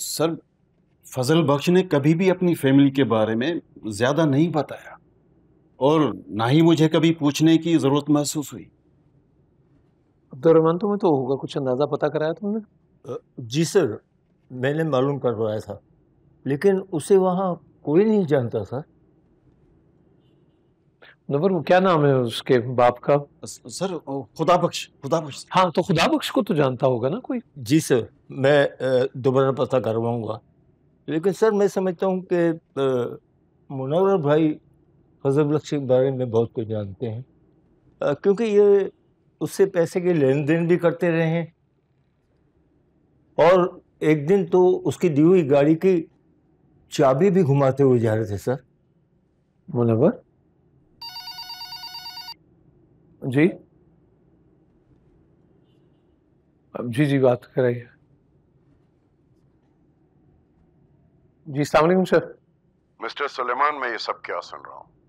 sir फजल बख्श ने कभी भी अपनी फैमिली के बारे में ज़्यादा नहीं बताया और ना ही मुझे कभी पूछने की ज़रूरत महसूस हुई अब्दुलरहमान तुम्हें तो होगा कुछ अंदाज़ा पता कराया तुमने जी सर मैंने मालूम करवाया था लेकिन उसे वहाँ कोई नहीं जानता सर नंबर वो क्या नाम है उसके बाप का सर खुदा बख्श खुदा बख्श हाँ तो खुदा बख्श को तो जानता होगा ना कोई जी सर मैं दोबारा पता करवाऊँगा लेकिन सर मैं समझता हूँ कि मुनवर भाई फजल बख्श के बारे में बहुत कुछ जानते हैं क्योंकि ये उससे पैसे के लेन देन भी करते रहे हैं और एक दिन तो उसकी दी हुई गाड़ी की चाबी भी घुमाते हुए जा रहे थे सर मुनवर जी जी जी बात कराइए जी सलाम सर मिस्टर सुलेमान मैं ये सब क्या सुन रहा हूँ